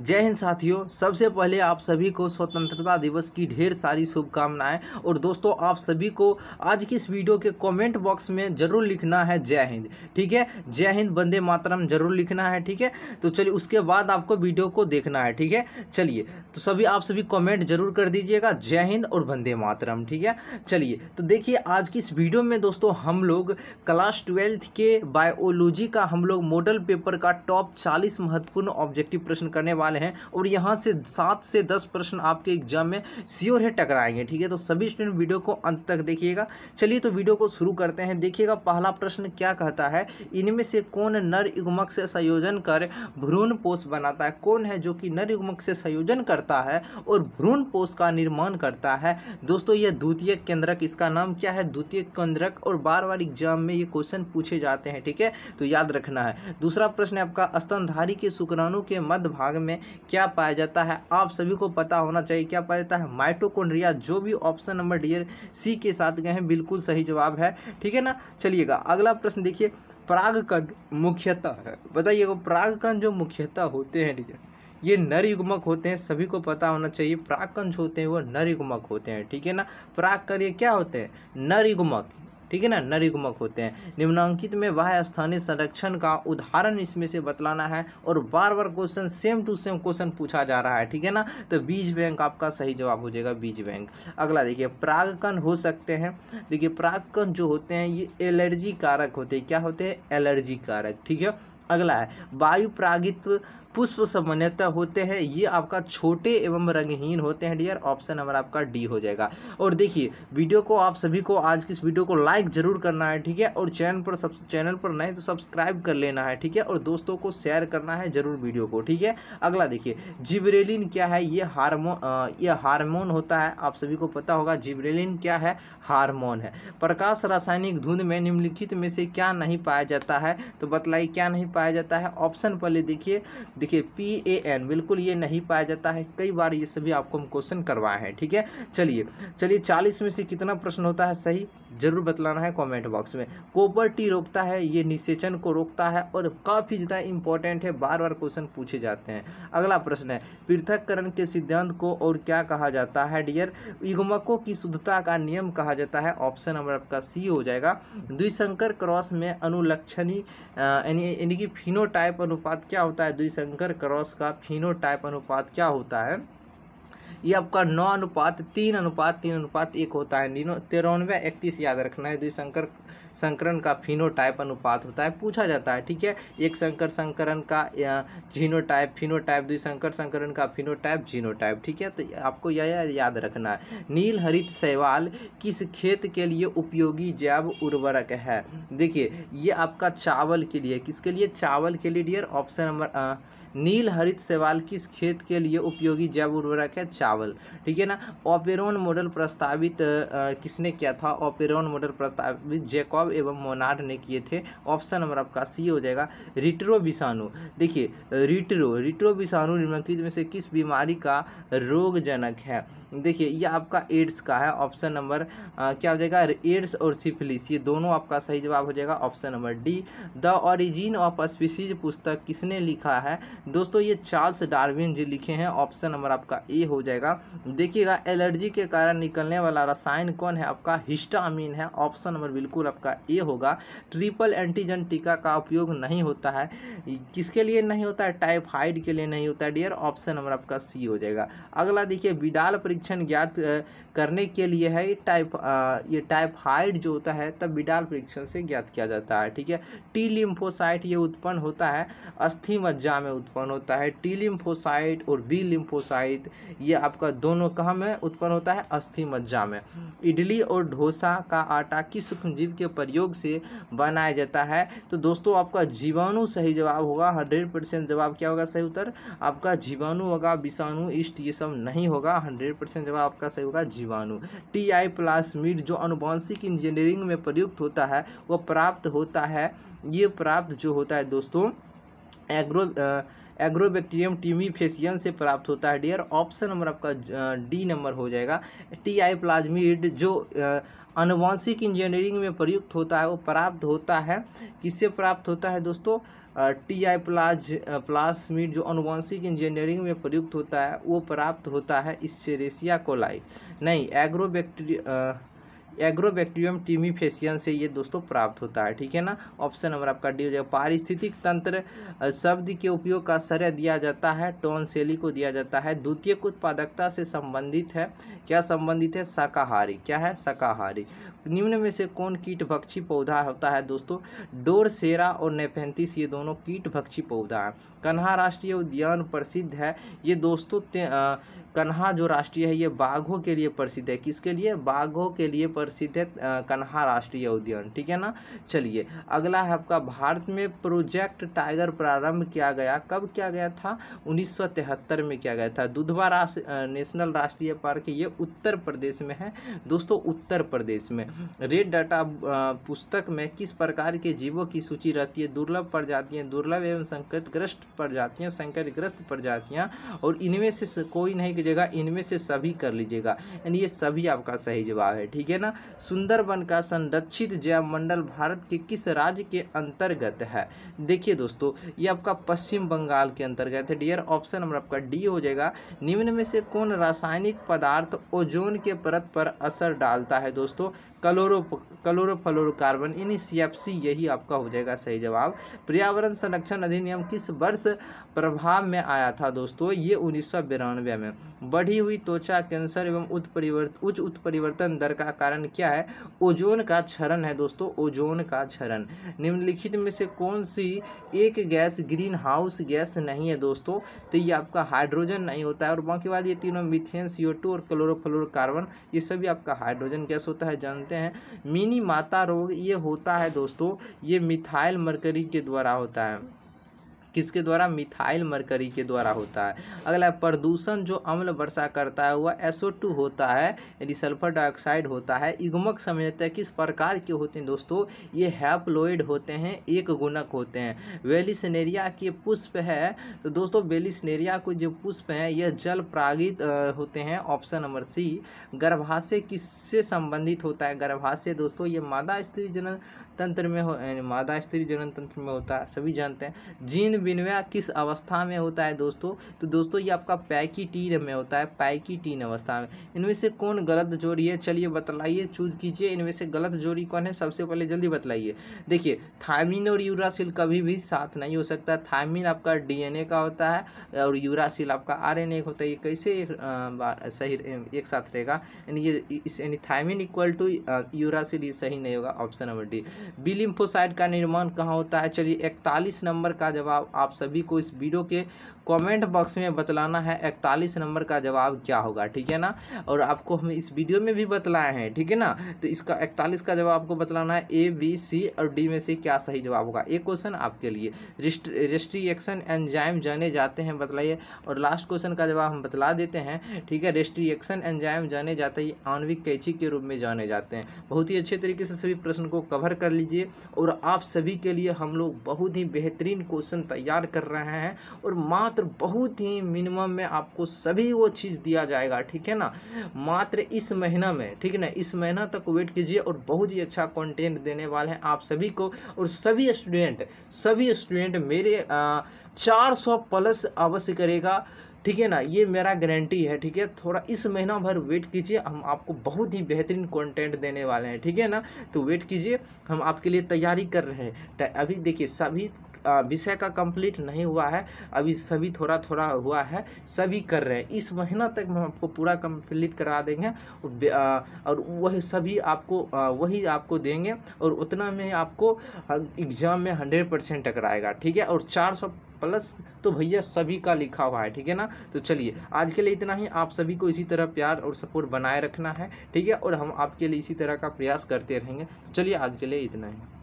जय हिंद साथियों सबसे पहले आप सभी को स्वतंत्रता दिवस की ढेर सारी शुभकामनाएं और दोस्तों आप सभी को आज की इस वीडियो के कमेंट बॉक्स में ज़रूर लिखना है जय हिंद ठीक है जय हिंद वंदे मातरम जरूर लिखना है ठीक है तो चलिए उसके बाद आपको वीडियो को देखना है ठीक है चलिए तो सभी आप सभी कॉमेंट जरूर कर दीजिएगा जय हिंद और वंदे मातरम ठीक है चलिए तो देखिए आज की इस वीडियो में दोस्तों हम लोग क्लास ट्वेल्थ के बायोलॉजी का हम लोग मॉडल पेपर का टॉप चालीस महत्वपूर्ण ऑब्जेक्टिव प्रश्न करने वाले हैं और यहाँ से सात से दस प्रश्न आपके एग्जाम में श्योर है टकराएंगे ठीक है तो सभी स्टूडेंट वीडियो को अंत तक देखिएगा चलिए तो वीडियो को शुरू करते हैं देखिएगा पहला प्रश्न क्या कहता है इनमें से कौन नर युगमक से संयोजन कर भ्रूण पोष बनाता है कौन है जो कि नर युगमक से संयोजन करता है और भ्रूण पोष का निर्माण करता है दोस्तों यह द्वितीय केंद्रक इसका नाम क्या है द्वितीय केंद्रक और बार बार एग्जाम में ये क्वेश्चन पूछे जाते हैं ठीक है तो याद रखना है दूसरा प्रश्न आपका स्तनधारी के शुक्राणु के मध्य भाग में में क्या पाया जाता है आप सभी को पता होना चाहिए क्या पाया जाता है माइटोकोन्ड्रिया जो भी ऑप्शन नंबर डी सी के साथ गए हैं बिल्कुल सही जवाब है ठीक है ना चलिएगा अगला प्रश्न देखिए परागकण मुख्यतः है बताइएगा परागकण जो मुख्यतः होते हैं ठीक है ये नर युगमक होते हैं सभी को पता होना चाहिए परागकण जो होते हैं वो नर युगमक होते हैं ठीक है ना परागकण ये क्या होते हैं नर युगमक ठीक है ना नरिगुमक होते हैं निम्नांकित में वह स्थानीय संरक्षण का उदाहरण इसमें से बतलाना है और बार बार question same to same question पूछा जा रहा है ठीक है ना तो बीज बैंक आपका सही जवाब हो जाएगा बीज बैंक अगला देखिए प्रागकन हो सकते हैं देखिए प्रागकन जो होते हैं ये एलर्जी कारक होते हैं क्या होते हैं एलर्जी कारक ठीक है अगला है वायु प्रागित्व पुष्प सामान्यता होते हैं ये आपका छोटे एवं रंगहीन होते हैं डियर ऑप्शन नंबर आपका डी हो जाएगा और देखिए वीडियो को आप सभी को आज की इस वीडियो को लाइक जरूर करना है ठीक है और चैनल पर सब चैनल पर नहीं तो सब्सक्राइब कर लेना है ठीक है और दोस्तों को शेयर करना है जरूर वीडियो को ठीक है अगला देखिए जिब्रेलिन क्या है ये हारमोन ये हारमोन होता है आप सभी को पता होगा जिब्रेलिन क्या है हारमोन है प्रकाश रासायनिक धुंध में निम्नलिखित में से क्या नहीं पाया जाता है तो बतलाई क्या नहीं पाया जाता है ऑप्शन पहले देखिए देखिए पी ए एन बिल्कुल ये नहीं पाया जाता है कई बार ये सभी आपको हम क्वेश्चन करवाए हैं ठीक है चलिए चलिए चालीस में से कितना प्रश्न होता है सही ज़रूर बतलाना है कमेंट बॉक्स में कोपर टी रोकता है ये निषेचन को रोकता है और काफ़ी ज़्यादा इंपॉर्टेंट है बार बार क्वेश्चन पूछे जाते हैं अगला प्रश्न है पृथककरण के सिद्धांत को और क्या कहा जाता है डियर युगमकों की शुद्धता का नियम कहा जाता है ऑप्शन नंबर आपका सी हो जाएगा द्विशंकर क्रॉस में अनुलक्षणी यानी कि फिनोटाइप अनुपात क्या होता है द्विशंकर क्रॉस का फिनोटाइप अनुपात क्या होता है ये आपका नौ अनुपात तीन अनुपात तीन अनुपात एक होता है नीनो तिरानवे इकतीस याद रखना है द्विशंकर संकरण का फिनोटाइप अनुपात होता है पूछा जाता है ठीक है एक संकर संकरण का जीनोटाइप फिनोटाइप द्विशंकर संकरण का फिनोटाइप जीनोटाइप ठीक है तो आपको यह याद रखना है नील हरित शैवाल किस खेत के लिए उपयोगी जैव उर्वरक है देखिए ये आपका चावल के लिए किसके लिए चावल के लिए डियर ऑप्शन नंबर नील हरित शैवाल किस खेत के लिए उपयोगी जैव उर्वरक है चावल ठीक है ना ओपेरोन मॉडल प्रस्तावित किसने किया था ओपेरोन मॉडल प्रस्तावित जेकॉब एवं मोनार्ड ने किए थे ऑप्शन नंबर आपका सी हो जाएगा रिट्रो विषाणु देखिए रिट्रो रिट्रो विषाणु निम्नलिखित में से किस बीमारी का रोगजनक है देखिए यह आपका एड्स का है ऑप्शन नंबर क्या हो जाएगा एड्स और सिफिलिस ये दोनों आपका सही जवाब हो जाएगा option number D the origin of species पुस्तक किसने लिखा है दोस्तों ये चार्ल्स डार्विन जी लिखे हैं ऑप्शन नंबर आपका ए हो जाएगा जाएगा देखिएगा एलर्जी के कारण निकलने वाला रसायन कौन है आपका हिस्टामिन है ऑप्शन नंबर बिल्कुल आपका ए होगा ट्रिपल एंटीजन टीका का उपयोग नहीं होता है किसके लिए नहीं होता है टाइफाइड के लिए नहीं होता है डियर ऑप्शन नंबर आपका सी हो जाएगा अगला देखिए विडाल परीक्षण ज्ञात करने के लिए है टाइप ये टाइफाइड जो होता है तब विडाल परीक्षण से ज्ञात किया जाता है ठीक है टी लिम्फोसाइट ये उत्पन्न होता है अस्थि मज्जा में उत्पन्न होता है टी लिम्फोसाइट और बी लिम्फोसाइट ये ये आपका दोनों कहाँ में उत्पन्न होता है अस्थि मज्जा में इडली और ढोसा का आटा किस सूक्ष्मजीव के प्रयोग से बनाया जाता है तो दोस्तों आपका जीवाणु सही जवाब होगा हंड्रेड परसेंट जवाब क्या होगा सही उत्तर आपका जीवाणु होगा विषाणु इष्ट ये सब नहीं होगा हंड्रेड परसेंट जवाब आपका सही होगा जीवाणु टी आई प्लास मीट जो अनुवांशिक इंजीनियरिंग में प्रयुक्त होता है वह प्राप्त होता है ये प्राप्त जो होता है दोस्तों एग्रो एग्रोबैक्टीरियम टीमी फेसियन से प्राप्त होता है डियर ऑप्शन नंबर आपका डी नंबर हो जाएगा टी आई प्लाज्मिड जो अनुवांशिक इंजीनियरिंग में प्रयुक्त होता है वो प्राप्त होता है किससे प्राप्त होता है दोस्तों टी आई प्लाज प्लास्मिड जो अनुवांशिक इंजीनियरिंग में प्रयुक्त होता है वो प्राप्त होता है इससे रेशिया कोलाई नहीं एग्रोबैक्टीरिया एग्रोबैक्टीरियम टीमीफेसियन से ये दोस्तों प्राप्त होता है ठीक है ना ऑप्शन नंबर आपका डी हो जाएगा पारिस्थितिक तंत्र शब्द के उपयोग का श्रेय दिया जाता है टोन शैली को दिया जाता है द्वितीय उत्पादकता से संबंधित है क्या संबंधित है शाकाहारी क्या है शाकाहारी निम्न में से कौन कीट भक्षी पौधा होता है दोस्तों डोरसेरा और नेफेंतिस ये दोनों कीट भक्षी पौधा है कन्हा राष्ट्रीय उद्यान प्रसिद्ध है ये दोस्तों कन्हा जो राष्ट्रीय है ये बाघों के लिए प्रसिद्ध है किसके लिए बाघों के लिए प्रसिद्ध है कन्हा राष्ट्रीय उद्यान ठीक है ना चलिए अगला है आपका भारत में प्रोजेक्ट टाइगर प्रारंभ किया गया कब किया गया था उन्नीस में किया गया था दुधवा राष्ट्र नेशनल राष्ट्रीय पार्क ये उत्तर प्रदेश में है दोस्तों उत्तर प्रदेश में रेड डाटा पुस्तक में किस प्रकार के जीवों की सूची रहती है दुर्लभ प्रजातियाँ दुर्लभ एवं संकटग्रस्त प्रजातियाँ संकटग्रस्त प्रजातियाँ और इनमें से कोई नहीं कीजिएगा इनमें से सभी कर लीजिएगा यानी ये सभी आपका सही जवाब है ठीक है ना सुंदरबन का संरक्षित जैव मंडल भारत के किस राज्य के अंतर्गत है देखिए दोस्तों ये आपका पश्चिम बंगाल के अंतर्गत है डियर ऑप्शन नंबर आपका डी हो जाएगा निम्न में से कौन रासायनिक पदार्थ ओजोन के परत पर असर डालता है दोस्तों कलोरो क्लोरोफ्लोरोकार्बन यानी सी यही आपका हो जाएगा सही जवाब पर्यावरण संरक्षण अधिनियम किस वर्ष प्रभाव में आया था दोस्तों ये उन्नीस में बढ़ी हुई त्वचा कैंसर एवं उत्परिवर्त उच्च उत्परिवर्तन दर का कारण क्या है ओजोन का क्षरण है दोस्तों ओजोन का क्षरण निम्नलिखित में से कौन सी एक गैस ग्रीन हाउस गैस नहीं है दोस्तों तो ये आपका हाइड्रोजन नहीं होता है और बाकी बात ये तीनों मिथेन सी और क्लोरोफ्लोरोकार्बन ये सभी आपका हाइड्रोजन गैस होता है जानते कहते हैं मिनी माता रोग ये होता है दोस्तों ये मिथाइल मरकरी के द्वारा होता है किसके द्वारा मिथाइल मरकरी के द्वारा होता है अगला प्रदूषण जो अम्ल वर्षा करता है वह एसओ टू होता है यदि सल्फर डाइऑक्साइड होता है युग्मक संयोजक किस प्रकार के होते हैं दोस्तों ये हैप्लोइड होते हैं एक गुणक होते हैं वेलिसनेरिया के पुष्प है तो दोस्तों वेलिसनेरिया को जो पुष्प हैं यह जल प्रागित होते हैं ऑप्शन नंबर सी गर्भाशय किससे संबंधित होता है गर्भाशय दोस्तों ये मादा स्त्री जनन तंत्र में हो मादा स्त्री जनन तंत्र में होता है सभी जानते हैं जीन विनिमय किस अवस्था में होता है दोस्तों तो दोस्तों ये आपका पैकी टीन में होता है पैकी टीन अवस्था में इनमें से कौन गलत जोड़ी है चलिए बतलाइए चूज कीजिए इनमें से गलत जोड़ी कौन है सबसे पहले जल्दी बतलाइए देखिए थायमिन और यूरासिल कभी भी साथ नहीं हो सकता थायमिन आपका डीएनए का होता है और यूरासिल आपका आर का होता है ये कैसे एक सही एक साथ रहेगा यानी ये यानी थायमिन इक्वल टू यूरासिल ये सही नहीं होगा ऑप्शन नंबर डी बिलिम्फोसाइड का निर्माण कहाँ होता है चलिए इकतालीस नंबर का जवाब आप सभी को इस वीडियो के कमेंट बॉक्स में बतलाना है इकतालीस नंबर का जवाब क्या होगा ठीक है ना और आपको हम इस वीडियो में भी बतलाए हैं ठीक है ना तो इसका इकतालीस का जवाब आपको बतलाना है ए बी सी और डी में से क्या सही जवाब होगा एक क्वेश्चन आपके लिए रेस्ट्रिएक्शन एंजाइम जाने जाते हैं बतलाइए और लास्ट क्वेश्चन का जवाब हम बतला देते हैं ठीक है रेस्ट्रिएक्शन एंजाइम जाने जाते हैं आणविक कैची के रूप में जाने जाते हैं बहुत ही अच्छे तरीके से सभी प्रश्न को कवर कर लीजिए और आप सभी के लिए हम लोग बहुत ही बेहतरीन क्वेश्चन तैयार तैयार कर रहे हैं और मात्र बहुत ही मिनिमम में आपको सभी वो चीज़ दिया जाएगा ठीक है ना मात्र इस महीना में ठीक है ना इस महीना तक वेट कीजिए और बहुत ही अच्छा कंटेंट देने वाले हैं आप सभी को और सभी स्टूडेंट सभी स्टूडेंट मेरे चार सौ प्लस अवश्य करेगा ठीक है ना ये मेरा गारंटी है ठीक है थोड़ा इस महीना भर वेट कीजिए हम आपको बहुत ही बेहतरीन कंटेंट देने वाले हैं ठीक है ना तो वेट कीजिए हम आपके लिए तैयारी कर रहे हैं अभी देखिए सभी विषय का कंप्लीट नहीं हुआ है अभी सभी थोड़ा थोड़ा हुआ है सभी कर रहे हैं इस महीना तक हम आपको पूरा कंप्लीट करा देंगे और वही सभी आपको वही आपको देंगे और उतना में आपको एग्ज़ाम में हंड्रेड परसेंट टकराएगा ठीक है और चार सौ प्लस तो भैया सभी का लिखा हुआ है ठीक है ना तो चलिए आज के लिए इतना ही आप सभी को इसी तरह प्यार और सपोर्ट बनाए रखना है ठीक है और हम आपके लिए इसी तरह का प्रयास करते रहेंगे तो चलिए आज के लिए इतना ही